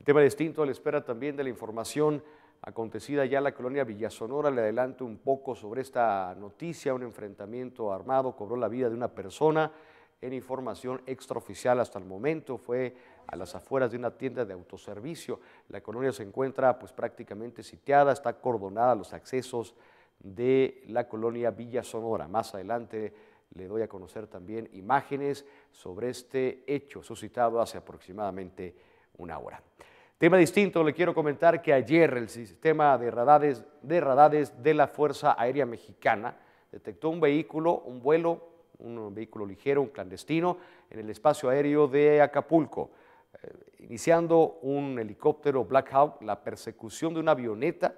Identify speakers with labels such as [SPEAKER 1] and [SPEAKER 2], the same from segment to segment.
[SPEAKER 1] El tema distinto a la espera también de la información acontecida ya en la colonia Villa Sonora. Le adelanto un poco sobre esta noticia. Un enfrentamiento armado cobró la vida de una persona. En información extraoficial hasta el momento fue a las afueras de una tienda de autoservicio. La colonia se encuentra pues prácticamente sitiada, está cordonada los accesos de la colonia Villa Sonora. Más adelante le doy a conocer también imágenes sobre este hecho suscitado hace aproximadamente una hora. Tema distinto, le quiero comentar que ayer el sistema de radares, de la Fuerza Aérea Mexicana detectó un vehículo, un vuelo, un vehículo ligero, un clandestino, en el espacio aéreo de Acapulco, eh, iniciando un helicóptero Black Hawk, la persecución de una avioneta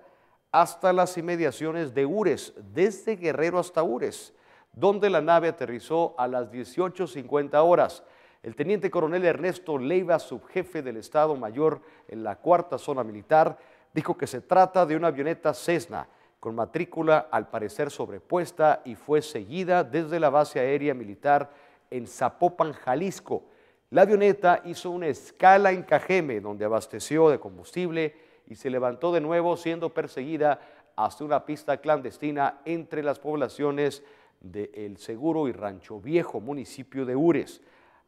[SPEAKER 1] hasta las inmediaciones de Ures, desde Guerrero hasta Ures, donde la nave aterrizó a las 18.50 horas el teniente coronel Ernesto Leiva, subjefe del Estado Mayor en la Cuarta Zona Militar, dijo que se trata de una avioneta Cessna con matrícula al parecer sobrepuesta y fue seguida desde la base aérea militar en Zapopan, Jalisco. La avioneta hizo una escala en Cajeme, donde abasteció de combustible y se levantó de nuevo siendo perseguida hasta una pista clandestina entre las poblaciones del Seguro y Rancho Viejo, municipio de Ures.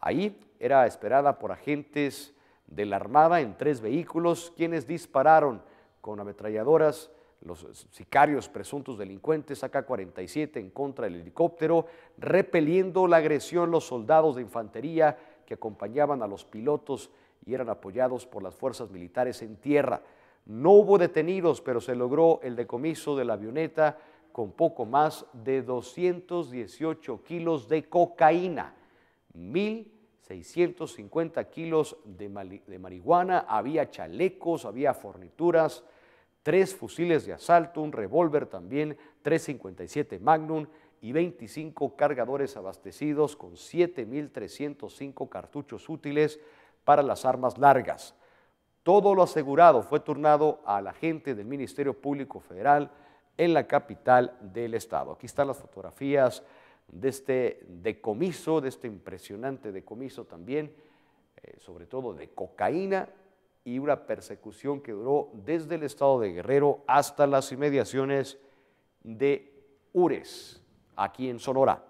[SPEAKER 1] Ahí era esperada por agentes de la Armada en tres vehículos, quienes dispararon con ametralladoras los sicarios presuntos delincuentes AK-47 en contra del helicóptero, repeliendo la agresión los soldados de infantería que acompañaban a los pilotos y eran apoyados por las fuerzas militares en tierra. No hubo detenidos, pero se logró el decomiso de la avioneta con poco más de 218 kilos de cocaína, mil 650 kilos de, marihuana, había chalecos, había fornituras, tres fusiles de asalto, un revólver también, 357 Magnum y 25 cargadores abastecidos con 7.305 cartuchos útiles para las armas largas. Todo lo asegurado fue turnado a la gente del Ministerio Público Federal en la capital del estado. Aquí están las fotografías de este decomiso, de este impresionante decomiso también, eh, sobre todo de cocaína, y una persecución que duró desde el estado de Guerrero hasta las inmediaciones de Ures, aquí en Sonora.